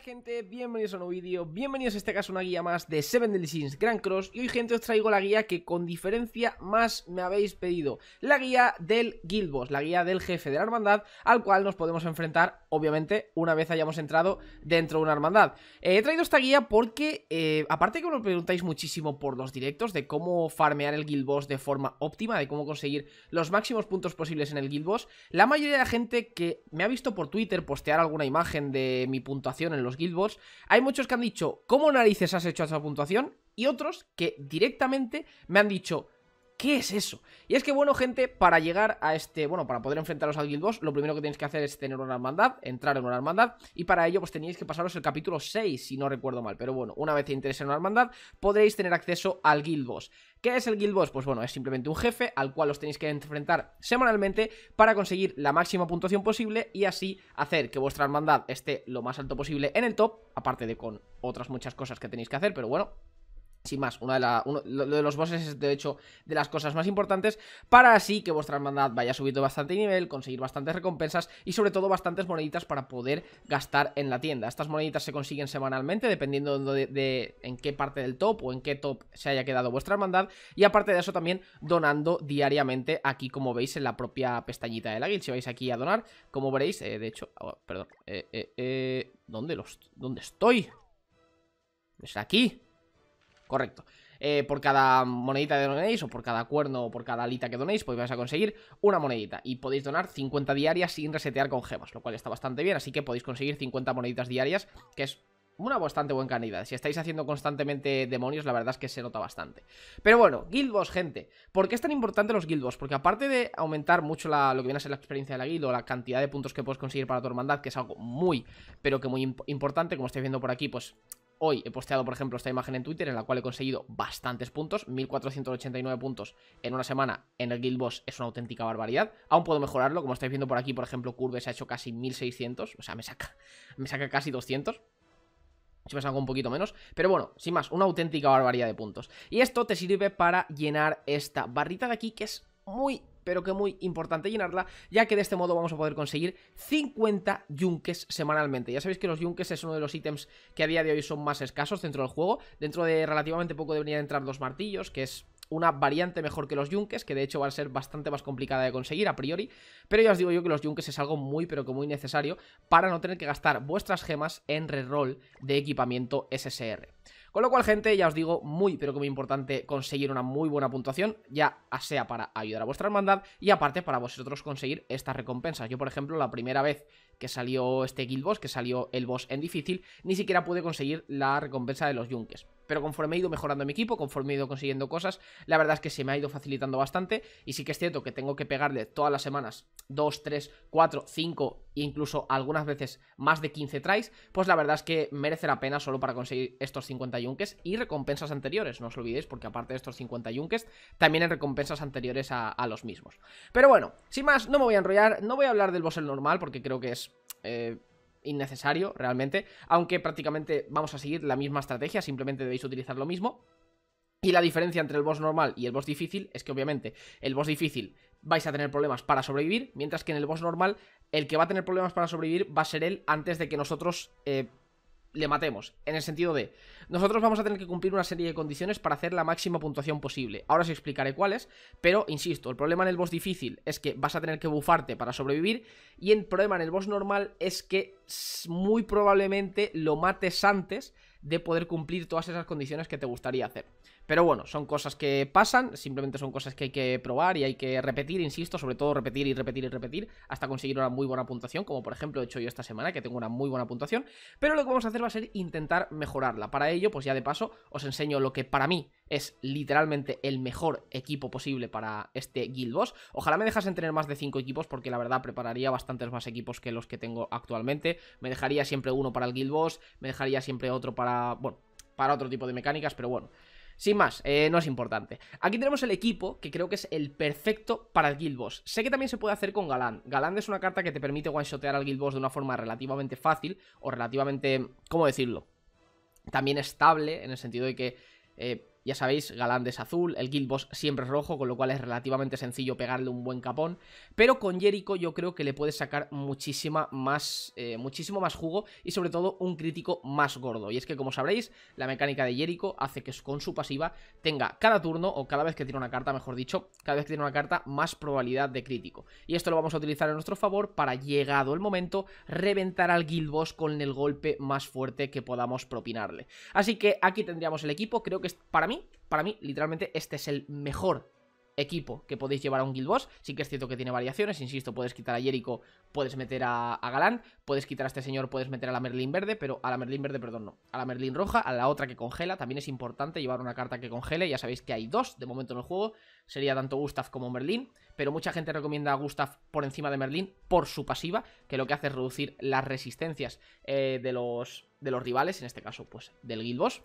gente, bienvenidos a un nuevo vídeo, bienvenidos a este caso una guía más de Seven Deadly Sins Grand Cross Y hoy gente os traigo la guía que con diferencia más me habéis pedido La guía del Guild Boss, la guía del jefe de la hermandad Al cual nos podemos enfrentar, obviamente, una vez hayamos entrado dentro de una hermandad eh, He traído esta guía porque, eh, aparte que me preguntáis muchísimo por los directos De cómo farmear el Guild Boss de forma óptima, de cómo conseguir los máximos puntos posibles en el Guild Boss La mayoría de la gente que me ha visto por Twitter postear alguna imagen de mi puntuación en los Guild hay muchos que han dicho, ¿cómo narices has hecho esa puntuación? Y otros que directamente me han dicho, ¿Qué es eso? Y es que, bueno, gente, para llegar a este... Bueno, para poder enfrentaros al Guild Boss, lo primero que tenéis que hacer es tener una hermandad, entrar en una hermandad, y para ello pues tenéis que pasaros el capítulo 6, si no recuerdo mal. Pero bueno, una vez que entréis en una hermandad, podréis tener acceso al Guild Boss. ¿Qué es el Guild Boss? Pues bueno, es simplemente un jefe al cual os tenéis que enfrentar semanalmente para conseguir la máxima puntuación posible y así hacer que vuestra hermandad esté lo más alto posible en el top, aparte de con otras muchas cosas que tenéis que hacer, pero bueno, sin más, una de uno, de los bosses es de hecho de las cosas más importantes para así que vuestra hermandad vaya subido bastante nivel, conseguir bastantes recompensas y sobre todo bastantes moneditas para poder gastar en la tienda. Estas moneditas se consiguen semanalmente dependiendo de, en qué parte del top o en qué top se haya quedado vuestra hermandad y aparte de eso también donando diariamente aquí como veis en la propia pestañita de la Si vais aquí a donar, como veréis, eh, de hecho, oh, perdón, eh, eh, eh, ¿dónde, los, ¿dónde estoy? Es aquí correcto. Eh, por cada monedita que donéis, o por cada cuerno, o por cada alita que donéis, pues vais a conseguir una monedita. Y podéis donar 50 diarias sin resetear con gemas, lo cual está bastante bien. Así que podéis conseguir 50 moneditas diarias, que es una bastante buena cantidad. Si estáis haciendo constantemente demonios, la verdad es que se nota bastante. Pero bueno, Guild Boss, gente. ¿Por qué es tan importante los Guild Boss? Porque aparte de aumentar mucho la, lo que viene a ser la experiencia de la guild o la cantidad de puntos que puedes conseguir para tu hermandad, que es algo muy, pero que muy importante, como estáis viendo por aquí, pues Hoy he posteado, por ejemplo, esta imagen en Twitter en la cual he conseguido bastantes puntos, 1489 puntos en una semana en el Guild Boss es una auténtica barbaridad. Aún puedo mejorarlo, como estáis viendo por aquí, por ejemplo, Curve se ha hecho casi 1600, o sea, me saca, me saca casi 200, si me salgo un poquito menos. Pero bueno, sin más, una auténtica barbaridad de puntos. Y esto te sirve para llenar esta barrita de aquí, que es muy pero que muy importante llenarla, ya que de este modo vamos a poder conseguir 50 yunques semanalmente. Ya sabéis que los yunques es uno de los ítems que a día de hoy son más escasos dentro del juego. Dentro de relativamente poco deberían entrar los martillos, que es una variante mejor que los yunques, que de hecho va a ser bastante más complicada de conseguir a priori, pero ya os digo yo que los yunques es algo muy pero que muy necesario para no tener que gastar vuestras gemas en reroll de equipamiento SSR. Con lo cual, gente, ya os digo, muy pero que muy importante conseguir una muy buena puntuación, ya sea para ayudar a vuestra hermandad y aparte para vosotros conseguir estas recompensas. Yo, por ejemplo, la primera vez que salió este Guild Boss, que salió el boss en difícil, ni siquiera pude conseguir la recompensa de los yunques. Pero conforme he ido mejorando mi equipo, conforme he ido consiguiendo cosas, la verdad es que se me ha ido facilitando bastante. Y sí que es cierto que tengo que pegarle todas las semanas 2, 3, 4, 5 e incluso algunas veces más de 15 tries. Pues la verdad es que merece la pena solo para conseguir estos 50 yunques y recompensas anteriores. No os olvidéis porque aparte de estos 50 yunques, también hay recompensas anteriores a, los mismos. Pero bueno, sin más, no me voy a enrollar. No voy a hablar del boss normal porque creo que es... Eh, innecesario realmente, aunque prácticamente vamos a seguir la misma estrategia, simplemente debéis utilizar lo mismo. Y la diferencia entre el boss normal y el boss difícil es que obviamente el boss difícil vais a tener problemas para sobrevivir, mientras que en el boss normal el que va a tener problemas para sobrevivir va a ser él antes de que nosotros eh, le matemos. En el sentido de, nosotros vamos a tener que cumplir una serie de condiciones para hacer la máxima puntuación posible. Ahora os explicaré cuáles, pero insisto, el problema en el boss difícil es que vas a tener que bufarte para sobrevivir y el problema en el boss normal es que muy probablemente lo mates antes de poder cumplir todas esas condiciones que te gustaría hacer. Pero bueno, son cosas que pasan, simplemente son cosas que hay que probar y hay que repetir, insisto, sobre todo repetir y repetir y repetir hasta conseguir una muy buena puntuación, como por ejemplo he hecho yo esta semana, que tengo una muy buena puntuación. Pero lo que vamos a hacer va a ser intentar mejorarla. Para ello, pues ya de paso, os enseño lo que para mí es literalmente el mejor equipo posible para este Guild Boss. Ojalá me dejasen tener más de 5 equipos porque la verdad prepararía bastantes más equipos que los que tengo actualmente. Me dejaría siempre uno para el Guild Boss, me dejaría siempre otro para, bueno, para otro tipo de mecánicas, pero bueno. Sin más, eh, no es importante. Aquí tenemos el equipo, que creo que es el perfecto para el Guild Boss. Sé que también se puede hacer con Galán. Galán es una carta que te permite one-shotear al Guild Boss de una forma relativamente fácil o relativamente, ¿cómo decirlo? También estable, en el sentido de que... Eh, ya sabéis, Galán es azul, el Guild Boss siempre es rojo, con lo cual es relativamente sencillo pegarle un buen capón. Pero con Jericho yo creo que le puede sacar muchísima más, eh, muchísimo más jugo y sobre todo un crítico más gordo. Y es que como sabréis, la mecánica de Jericho hace que con su pasiva tenga cada turno o cada vez que tiene una carta, mejor dicho, cada vez que tiene una carta más probabilidad de crítico. Y esto lo vamos a utilizar en nuestro favor para, llegado el momento, reventar al Guild Boss con el golpe más fuerte que podamos propinarle. Así que aquí tendríamos el equipo, creo que para mí para mí, literalmente, este es el mejor equipo que podéis llevar a un Guild Boss. Sí que es cierto que tiene variaciones, insisto, puedes quitar a Jericho, puedes meter a, Galán, puedes quitar a este señor, puedes meter a la Merlín verde, pero a la Merlin verde, perdón, no, a la Merlin roja, a la otra que congela, también es importante llevar una carta que congele, ya sabéis que hay dos de momento en el juego, sería tanto Gustav como Merlín, pero mucha gente recomienda a Gustav por encima de Merlín por su pasiva, que lo que hace es reducir las resistencias eh, de, los, de los rivales, en este caso, pues del Guild Boss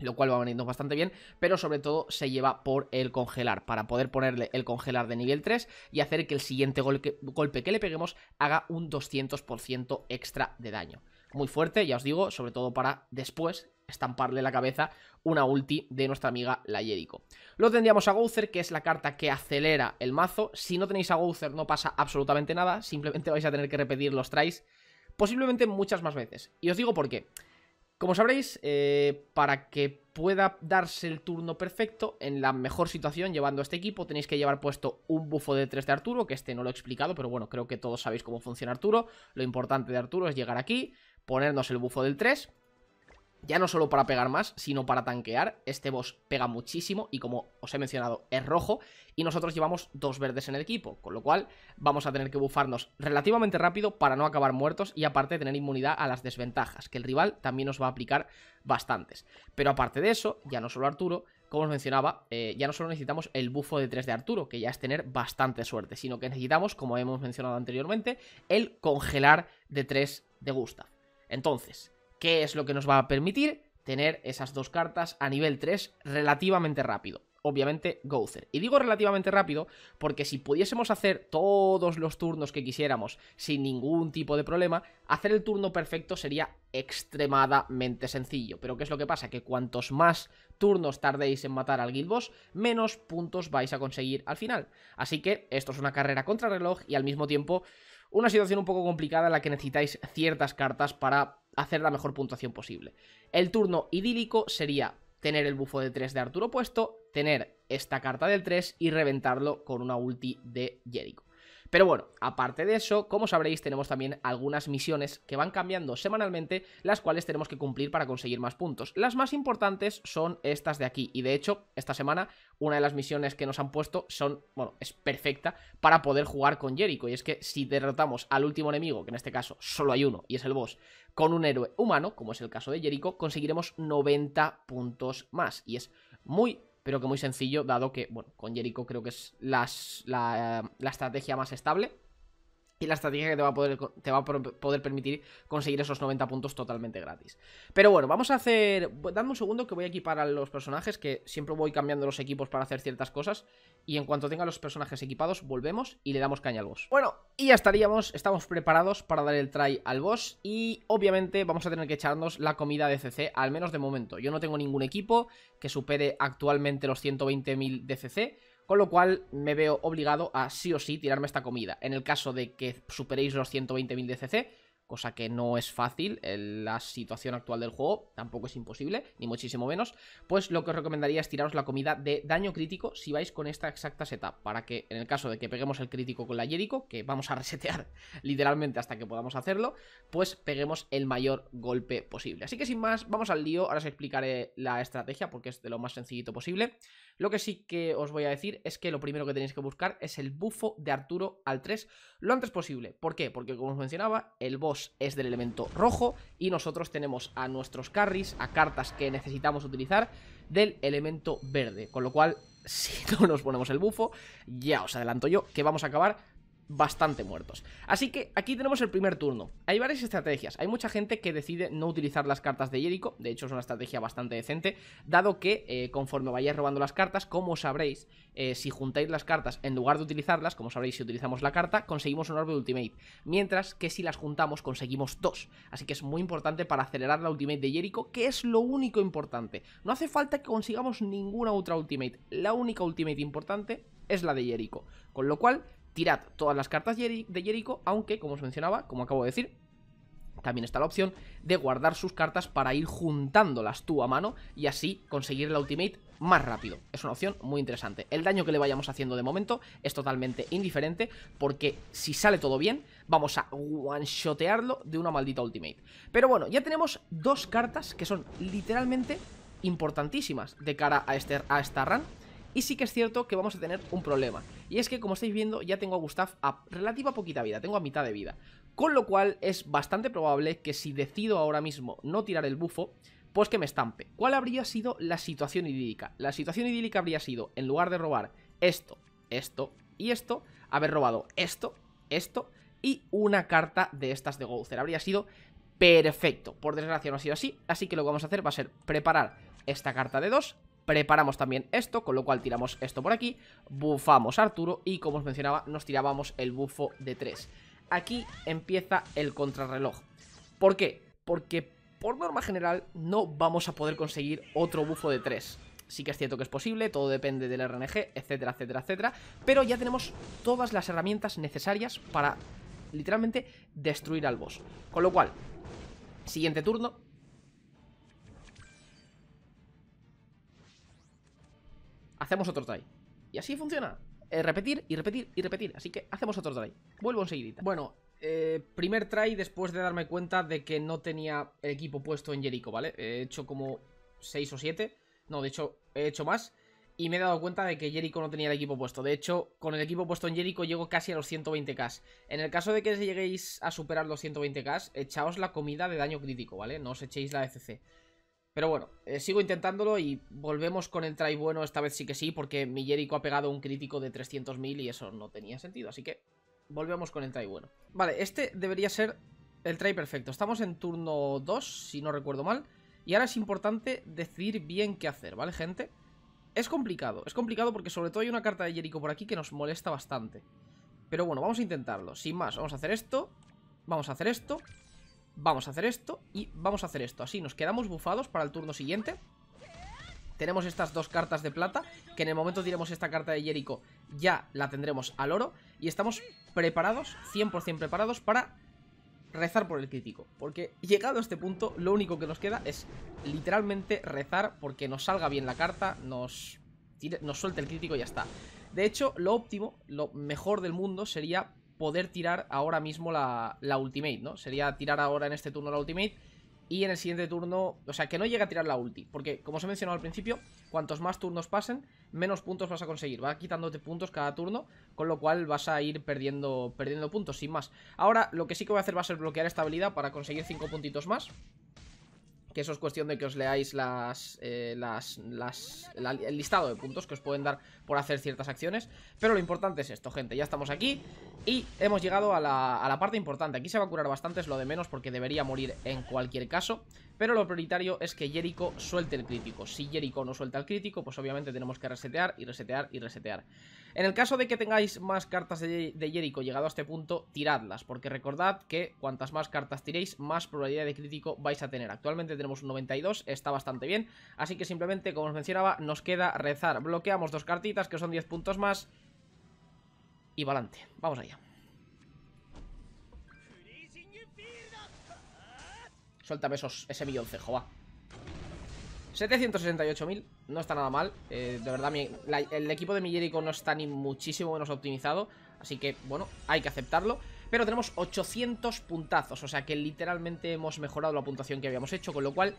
lo cual va veniendo bastante bien, pero sobre todo se lleva por el congelar, para poder ponerle el congelar de nivel 3 y hacer que el siguiente golpe, que le peguemos haga un 200% extra de daño. Muy fuerte, ya os digo, sobre todo para después estamparle la cabeza una ulti de nuestra amiga la Jericho. Lo tendríamos a Gouther, que es la carta que acelera el mazo. Si no tenéis a Gowther no pasa absolutamente nada, simplemente vais a tener que repetir los tries posiblemente muchas más veces. Y os digo por qué. Como sabréis, eh, para que pueda darse el turno perfecto, en la mejor situación llevando a este equipo, tenéis que llevar puesto un bufo de 3 de Arturo, que este no lo he explicado, pero bueno, creo que todos sabéis cómo funciona Arturo. Lo importante de Arturo es llegar aquí, ponernos el bufo del 3 ya no solo para pegar más, sino para tanquear. Este boss pega muchísimo y como os he mencionado, es rojo y nosotros llevamos dos verdes en el equipo, con lo cual vamos a tener que bufarnos relativamente rápido para no acabar muertos y aparte tener inmunidad a las desventajas, que el rival también nos va a aplicar bastantes. Pero aparte de eso, ya no solo Arturo, como os mencionaba, eh, ya no solo necesitamos el bufo de 3 de Arturo, que ya es tener bastante suerte, sino que necesitamos, como hemos mencionado anteriormente, el congelar de 3 de Gustav. Entonces, ¿Qué es lo que nos va a permitir tener esas dos cartas a nivel 3 relativamente rápido? obviamente Gozer. Y digo relativamente rápido porque si pudiésemos hacer todos los turnos que quisiéramos sin ningún tipo de problema, hacer el turno perfecto sería extremadamente sencillo. Pero ¿qué es lo que pasa? Que cuantos más turnos tardéis en matar al Guild Boss, menos puntos vais a conseguir al final. Así que esto es una carrera contra reloj y al mismo tiempo una situación un poco complicada en la que necesitáis ciertas cartas para hacer la mejor puntuación posible. El turno idílico sería tener el bufo de 3 de Arturo puesto, tener esta carta del 3 y reventarlo con una ulti de Jericho. Pero bueno, aparte de eso, como sabréis, tenemos también algunas misiones que van cambiando semanalmente, las cuales tenemos que cumplir para conseguir más puntos. Las más importantes son estas de aquí, y de hecho, esta semana, una de las misiones que nos han puesto son, bueno, es perfecta para poder jugar con Jericho, y es que si derrotamos al último enemigo, que en este caso solo hay uno, y es el boss, con un héroe humano, como es el caso de Jericho, conseguiremos 90 puntos más, y es muy, Creo que muy sencillo, dado que, bueno, con Jericho creo que es las, la, la estrategia más estable y la estrategia que te va, a poder, te va a poder permitir conseguir esos 90 puntos totalmente gratis. Pero bueno, vamos a hacer... Dame un segundo que voy a equipar a los personajes, que siempre voy cambiando los equipos para hacer ciertas cosas. Y en cuanto tenga los personajes equipados, volvemos y le damos caña al boss. Bueno, y ya estaríamos, estamos preparados para dar el try al boss. Y obviamente vamos a tener que echarnos la comida de CC, al menos de momento. Yo no tengo ningún equipo que supere actualmente los 120.000 de CC con lo cual me veo obligado a sí o sí tirarme esta comida. En el caso de que superéis los 120.000 de CC, cosa que no es fácil, la situación actual del juego tampoco es imposible, ni muchísimo menos, pues lo que os recomendaría es tiraros la comida de daño crítico si vais con esta exacta setup, para que en el caso de que peguemos el crítico con la Jericho, que vamos a resetear literalmente hasta que podamos hacerlo, pues peguemos el mayor golpe posible. Así que sin más, vamos al lío, ahora os explicaré la estrategia porque es de lo más sencillito posible. Lo que sí que os voy a decir es que lo primero que tenéis que buscar es el bufo de Arturo al 3 lo antes posible. ¿Por qué? Porque como os mencionaba, el boss es del elemento rojo y nosotros tenemos a nuestros carries, a cartas que necesitamos utilizar del elemento verde. Con lo cual, si no nos ponemos el bufo, ya os adelanto yo que vamos a acabar bastante muertos. Así que aquí tenemos el primer turno. Hay varias estrategias. Hay mucha gente que decide no utilizar las cartas de Jericho. De hecho, es una estrategia bastante decente, dado que eh, conforme vayáis robando las cartas, como sabréis, eh, si juntáis las cartas en lugar de utilizarlas, como sabréis si utilizamos la carta, conseguimos un orbe de ultimate. Mientras que si las juntamos, conseguimos dos. Así que es muy importante para acelerar la ultimate de Jericho, que es lo único importante. No hace falta que consigamos ninguna otra ultimate. La única ultimate importante es la de Jericho. Con lo cual, tirad todas las cartas de Jericho, aunque, como os mencionaba, como acabo de decir, también está la opción de guardar sus cartas para ir juntándolas tú a mano y así conseguir el ultimate más rápido. Es una opción muy interesante. El daño que le vayamos haciendo de momento es totalmente indiferente porque si sale todo bien vamos a one-shotearlo de una maldita ultimate. Pero bueno, ya tenemos dos cartas que son literalmente importantísimas de cara a, este, a esta run y sí que es cierto que vamos a tener un problema. Y es que, como estáis viendo, ya tengo a Gustav a relativa poquita vida, tengo a mitad de vida. Con lo cual es bastante probable que si decido ahora mismo no tirar el bufo, pues que me estampe. ¿Cuál habría sido la situación idílica? La situación idílica habría sido, en lugar de robar esto, esto y esto, haber robado esto, esto y una carta de estas de Gouzer. Habría sido perfecto. Por desgracia no ha sido así, así que lo que vamos a hacer va a ser preparar esta carta de dos preparamos también esto, con lo cual tiramos esto por aquí, bufamos Arturo y como os mencionaba, nos tirábamos el bufo de 3. Aquí empieza el contrarreloj. ¿Por qué? Porque por norma general no vamos a poder conseguir otro bufo de 3. Sí que es cierto que es posible, todo depende del RNG, etcétera, etcétera, etcétera, pero ya tenemos todas las herramientas necesarias para literalmente destruir al boss. Con lo cual, siguiente turno, hacemos otro try. Y así funciona. Eh, repetir y repetir y repetir. Así que hacemos otro try. Vuelvo enseguida. Bueno, eh, primer try después de darme cuenta de que no tenía el equipo puesto en Jericho, ¿vale? He hecho como 6 o 7. No, de hecho, he hecho más. Y me he dado cuenta de que Jericho no tenía el equipo puesto. De hecho, con el equipo puesto en Jericho llego casi a los 120k. En el caso de que lleguéis a superar los 120k, echaos la comida de daño crítico, ¿vale? No os echéis la Fc. E pero bueno, eh, sigo intentándolo y volvemos con el try bueno, esta vez sí que sí, porque mi Jericho ha pegado un crítico de 300.000 y eso no tenía sentido, así que volvemos con el try bueno. Vale, este debería ser el try perfecto. Estamos en turno 2, si no recuerdo mal, y ahora es importante decidir bien qué hacer, ¿vale, gente? Es complicado, es complicado porque sobre todo hay una carta de Jericho por aquí que nos molesta bastante. Pero bueno, vamos a intentarlo, sin más, vamos a hacer esto, vamos a hacer esto, Vamos a hacer esto y vamos a hacer esto. Así nos quedamos bufados para el turno siguiente. Tenemos estas dos cartas de plata, que en el momento diremos esta carta de Jericho ya la tendremos al oro. Y estamos preparados, 100% preparados para rezar por el crítico. Porque llegado a este punto, lo único que nos queda es literalmente rezar porque nos salga bien la carta, nos, nos suelte el crítico y ya está. De hecho, lo óptimo, lo mejor del mundo sería poder tirar ahora mismo la, ultimate, ¿no? Sería tirar ahora en este turno la ultimate y en el siguiente turno, o sea, que no llegue a tirar la ulti, porque como os he mencionado al principio, cuantos más turnos pasen, menos puntos vas a conseguir, va quitándote puntos cada turno, con lo cual vas a ir perdiendo, perdiendo puntos, sin más. Ahora, lo que sí que voy a hacer va a ser bloquear esta habilidad para conseguir 5 puntitos más, que eso es cuestión de que os leáis eh, el listado de puntos que os pueden dar por hacer ciertas acciones. Pero lo importante es esto, gente. Ya estamos aquí y hemos llegado a la, parte importante. Aquí se va a curar bastante, es lo de menos porque debería morir en cualquier caso. Pero lo prioritario es que Jericho suelte el crítico. Si Jericho no suelta el crítico, pues obviamente tenemos que resetear y resetear y resetear. En el caso de que tengáis más cartas de, de Jericho llegado a este punto, tiradlas. Porque recordad que cuantas más cartas tiréis, más probabilidad de crítico vais a tener. Actualmente tenemos un 92, está bastante bien. Así que simplemente, como os mencionaba, nos queda rezar. Bloqueamos dos cartitas, que son 10 puntos más. Y valante, vamos allá. Suéltame esos, ese millón va. 768.000, no está nada mal eh, De verdad, el equipo de mi no está ni muchísimo menos optimizado Así que, bueno, hay que aceptarlo pero tenemos 800 puntazos, o sea que literalmente hemos mejorado la puntuación que habíamos hecho, con lo cual,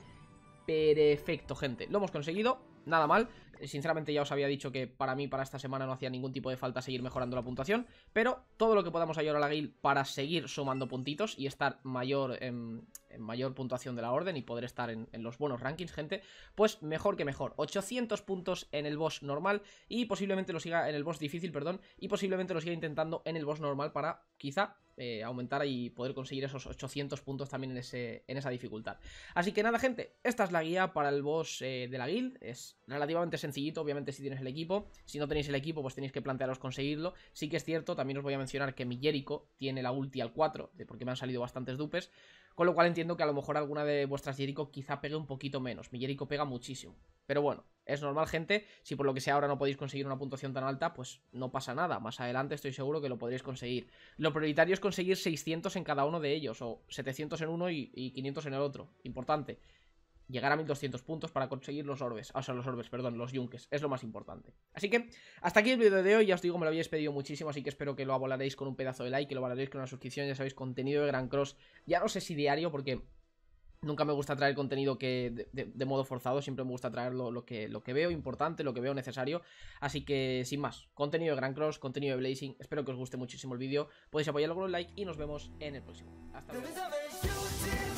perfecto gente, lo hemos conseguido nada mal. Eh, sinceramente ya os había dicho que para mí, para esta semana, no hacía ningún tipo de falta seguir mejorando la puntuación, pero todo lo que podamos ayudar a la guild para seguir sumando puntitos y estar mayor em, en, mayor puntuación de la orden y poder estar en, en, los buenos rankings, gente, pues mejor que mejor. 800 puntos en el boss normal y posiblemente lo siga en el boss difícil, perdón, y posiblemente lo siga intentando en el boss normal para quizá eh, aumentar y poder conseguir esos 800 puntos también en, esa dificultad. Así que nada, gente, esta es la guía para el boss eh, de la guild. Es relativamente sencillito, obviamente, si tienes el equipo. Si no tenéis el equipo, pues tenéis que plantearos conseguirlo. Sí que es cierto, también os voy a mencionar que mi Jericho tiene la ulti al 4, porque me han salido bastantes dupes. Con lo cual entiendo que a lo mejor alguna de vuestras Jericho quizá pegue un poquito menos. Mi Jericho pega muchísimo. Pero bueno, es normal, gente. Si por lo que sea ahora no podéis conseguir una puntuación tan alta, pues no pasa nada. Más adelante estoy seguro que lo podréis conseguir. Lo prioritario es conseguir 600 en cada uno de ellos, o 700 en uno y, y 500 en el otro. Importante llegar a 1200 puntos para conseguir los orbes, o sea, los orbes, perdón, los yunques, es lo más importante. Así que, hasta aquí el vídeo de hoy, ya os digo, me lo habéis pedido muchísimo, así que espero que lo abolaréis con un pedazo de like, que lo abolaréis con una suscripción, ya sabéis, contenido de Gran Cross, ya no sé si diario, porque Nunca me gusta traer contenido que de, modo forzado, siempre me gusta traer lo, que, lo que veo importante, lo que veo necesario. Así que sin más, contenido de Gran Cross, contenido de Blazing, espero que os guste muchísimo el vídeo. Podéis apoyarlo con un like y nos vemos en el próximo. Hasta luego.